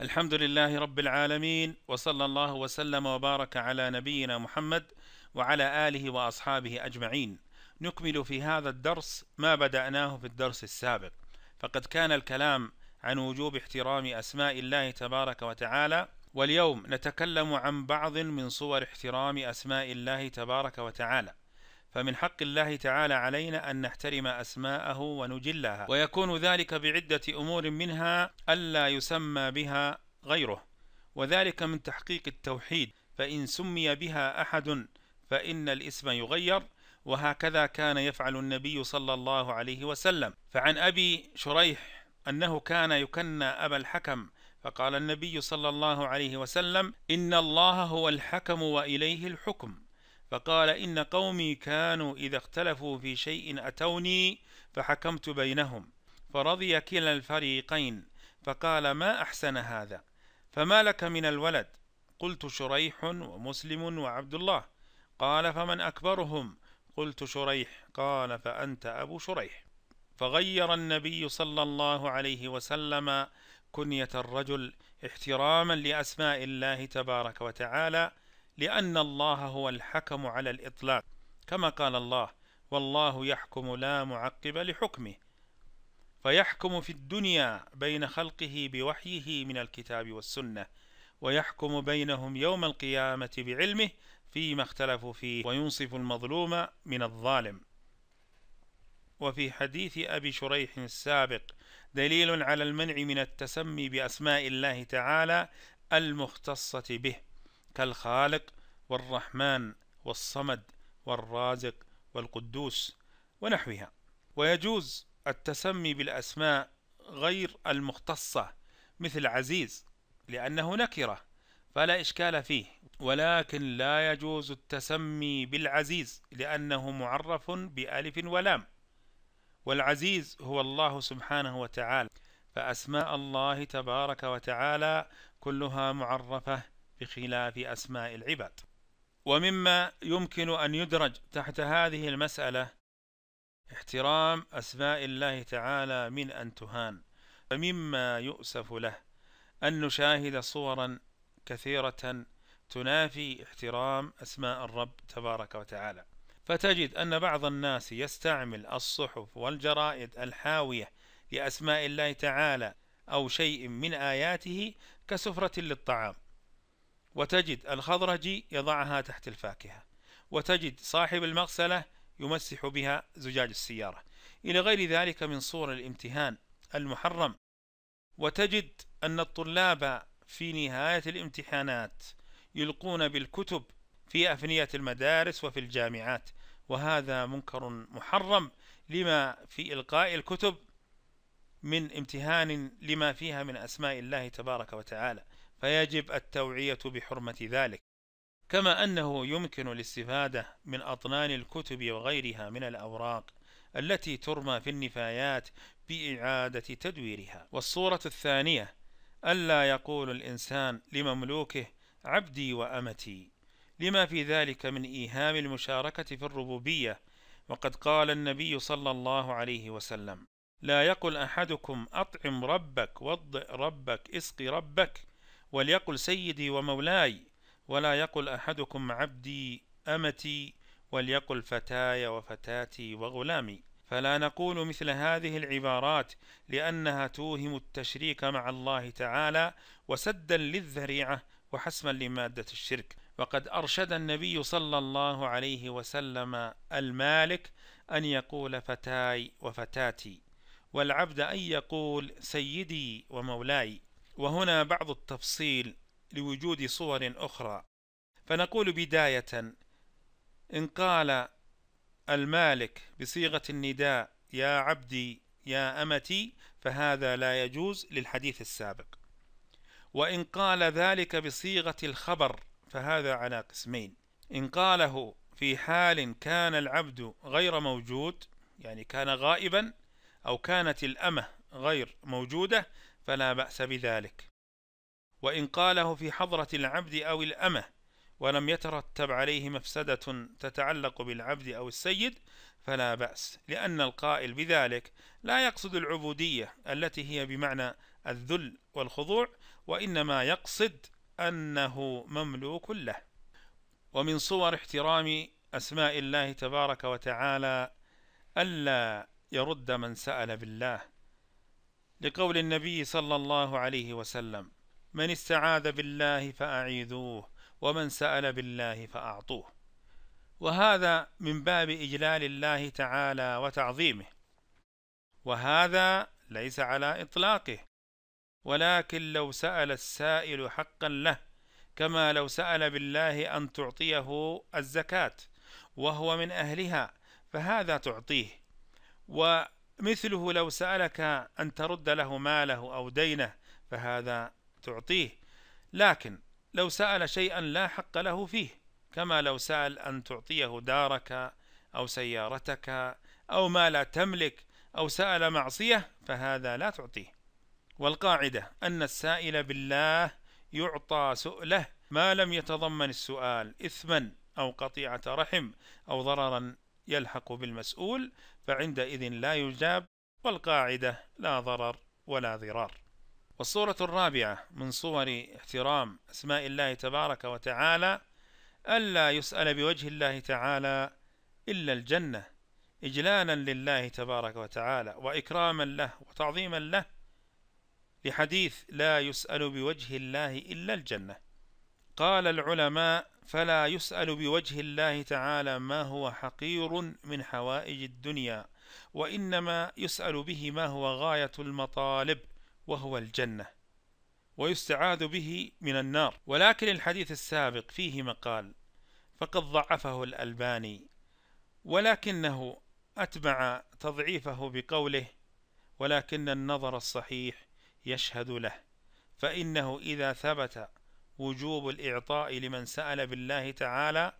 الحمد لله رب العالمين وصلى الله وسلم وبارك على نبينا محمد وعلى آله وأصحابه أجمعين نكمل في هذا الدرس ما بدأناه في الدرس السابق فقد كان الكلام عن وجوب احترام أسماء الله تبارك وتعالى واليوم نتكلم عن بعض من صور احترام أسماء الله تبارك وتعالى فمن حق الله تعالى علينا أن نحترم أسماءه ونجلها ويكون ذلك بعدة أمور منها ألا يسمى بها غيره وذلك من تحقيق التوحيد فإن سمي بها أحد فإن الاسم يغير وهكذا كان يفعل النبي صلى الله عليه وسلم فعن أبي شريح أنه كان يكنى أبا الحكم فقال النبي صلى الله عليه وسلم إن الله هو الحكم وإليه الحكم فقال إن قومي كانوا إذا اختلفوا في شيء أتوني فحكمت بينهم فرضي كلا الفريقين فقال ما أحسن هذا فما لك من الولد قلت شريح ومسلم وعبد الله قال فمن أكبرهم قلت شريح قال فأنت أبو شريح فغير النبي صلى الله عليه وسلم كنية الرجل احتراما لأسماء الله تبارك وتعالى لأن الله هو الحكم على الإطلاق كما قال الله والله يحكم لا معقب لحكمه فيحكم في الدنيا بين خلقه بوحيه من الكتاب والسنة ويحكم بينهم يوم القيامة بعلمه فيما اختلفوا فيه وينصف المظلوم من الظالم وفي حديث أبي شريح السابق دليل على المنع من التسمي بأسماء الله تعالى المختصة به كالخالق والرحمن والصمد والرازق والقدوس ونحوها ويجوز التسمي بالأسماء غير المختصة مثل عزيز لأنه نكرة فلا إشكال فيه ولكن لا يجوز التسمي بالعزيز لأنه معرف بألف ولام والعزيز هو الله سبحانه وتعالى فأسماء الله تبارك وتعالى كلها معرفة بخلاف أسماء العباد ومما يمكن أن يدرج تحت هذه المسألة احترام أسماء الله تعالى من أن تهان فمما يؤسف له أن نشاهد صورا كثيرة تنافي احترام أسماء الرب تبارك وتعالى فتجد أن بعض الناس يستعمل الصحف والجرائد الحاوية لأسماء الله تعالى أو شيء من آياته كسفرة للطعام وتجد الخضرجي يضعها تحت الفاكهة وتجد صاحب المغسلة يمسح بها زجاج السيارة إلى غير ذلك من صور الامتهان المحرم وتجد أن الطلاب في نهاية الامتحانات يلقون بالكتب في أفنية المدارس وفي الجامعات وهذا منكر محرم لما في إلقاء الكتب من امتهان لما فيها من أسماء الله تبارك وتعالى فيجب التوعية بحرمة ذلك كما أنه يمكن الاستفادة من أطنان الكتب وغيرها من الأوراق التي ترمى في النفايات بإعادة تدويرها والصورة الثانية ألا يقول الإنسان لمملوكه عبدي وأمتي لما في ذلك من إيهام المشاركة في الربوبية وقد قال النبي صلى الله عليه وسلم لا يقل أحدكم أطعم ربك وضئ ربك اسقي ربك وليقل سيدي ومولاي ولا يقل أحدكم عبدي أمتي وليقل فتاي وفتاتي وغلامي فلا نقول مثل هذه العبارات لأنها توهم التشريك مع الله تعالى وسدا للذريعة وحسما لمادة الشرك وقد أرشد النبي صلى الله عليه وسلم المالك أن يقول فتاي وفتاتي والعبد أن يقول سيدي ومولاي وهنا بعض التفصيل لوجود صور أخرى فنقول بداية إن قال المالك بصيغة النداء يا عبدي يا أمتي فهذا لا يجوز للحديث السابق وإن قال ذلك بصيغة الخبر فهذا على قسمين إن قاله في حال كان العبد غير موجود يعني كان غائبا أو كانت الأمة غير موجودة فلا بأس بذلك وإن قاله في حضرة العبد أو الأمة ولم يترتب عليه مفسدة تتعلق بالعبد أو السيد فلا بأس لأن القائل بذلك لا يقصد العبودية التي هي بمعنى الذل والخضوع وإنما يقصد أنه مملوك له ومن صور احترام أسماء الله تبارك وتعالى ألا يرد من سأل بالله لقول النبي صلى الله عليه وسلم من استعاذ بالله فأعيذوه ومن سأل بالله فأعطوه وهذا من باب إجلال الله تعالى وتعظيمه وهذا ليس على إطلاقه ولكن لو سأل السائل حقا له كما لو سأل بالله أن تعطيه الزكاة وهو من أهلها فهذا تعطيه و مثله لو سألك أن ترد له ماله أو دينه فهذا تعطيه لكن لو سأل شيئا لا حق له فيه كما لو سأل أن تعطيه دارك أو سيارتك أو ما لا تملك أو سأل معصية فهذا لا تعطيه والقاعدة أن السائل بالله يعطى سؤله ما لم يتضمن السؤال إثما أو قطيعة رحم أو ضررا يلحق بالمسؤول فعندئذ لا يجاب والقاعدة لا ضرر ولا ضرار والصورة الرابعة من صور احترام أسماء الله تبارك وتعالى ألا يسأل بوجه الله تعالى إلا الجنة إجلالا لله تبارك وتعالى وإكراما له وتعظيما له لحديث لا يسأل بوجه الله إلا الجنة قال العلماء فلا يسأل بوجه الله تعالى ما هو حقير من حوائج الدنيا وإنما يسأل به ما هو غاية المطالب وهو الجنة ويستعاذ به من النار ولكن الحديث السابق فيه مقال فقد ضعفه الألباني ولكنه أتبع تضعيفه بقوله ولكن النظر الصحيح يشهد له فإنه إذا ثبت وجوب الإعطاء لمن سأل بالله تعالى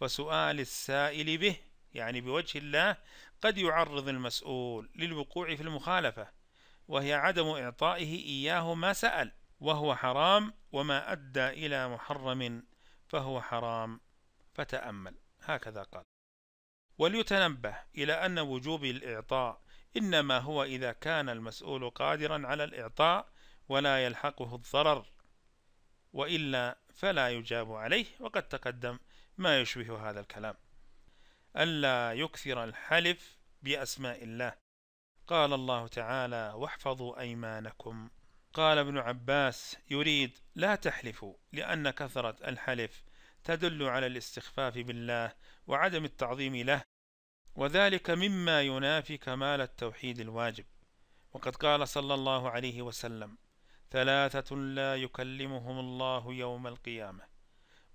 فسؤال السائل به يعني بوجه الله قد يعرض المسؤول للوقوع في المخالفة وهي عدم إعطائه إياه ما سأل وهو حرام وما أدى إلى محرم فهو حرام فتأمل هكذا قال وليتنبه إلى أن وجوب الإعطاء إنما هو إذا كان المسؤول قادرا على الإعطاء ولا يلحقه الضرر وإلا فلا يجاب عليه وقد تقدم ما يشبه هذا الكلام ألا يكثر الحلف بأسماء الله قال الله تعالى واحفظوا أيمانكم قال ابن عباس يريد لا تحلفوا لأن كثرة الحلف تدل على الاستخفاف بالله وعدم التعظيم له وذلك مما ينافي كمال التوحيد الواجب وقد قال صلى الله عليه وسلم ثلاثة لا يكلمهم الله يوم القيامة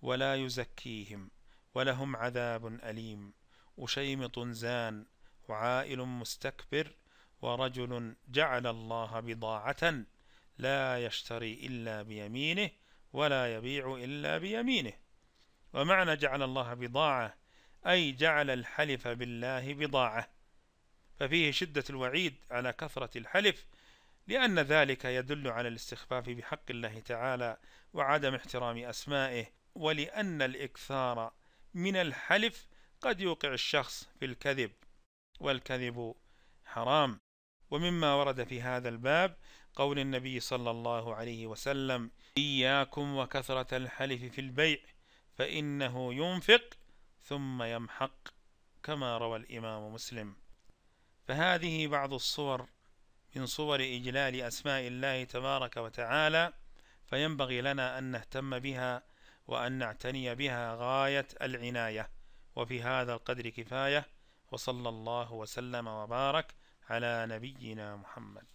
ولا يزكيهم ولهم عذاب أليم أشيمط زان وعائل مستكبر ورجل جعل الله بضاعة لا يشتري إلا بيمينه ولا يبيع إلا بيمينه ومعنى جعل الله بضاعة أي جعل الحلف بالله بضاعة ففيه شدة الوعيد على كثرة الحلف لأن ذلك يدل على الاستخفاف بحق الله تعالى وعدم احترام أسمائه ولأن الإكثار من الحلف قد يوقع الشخص في الكذب والكذب حرام ومما ورد في هذا الباب قول النبي صلى الله عليه وسلم إياكم وكثرة الحلف في البيع فإنه ينفق ثم يمحق كما روى الإمام مسلم فهذه بعض الصور من صور إجلال أسماء الله تبارك وتعالى فينبغي لنا أن نهتم بها وأن نعتني بها غاية العناية وفي هذا القدر كفاية وصلى الله وسلم وبارك على نبينا محمد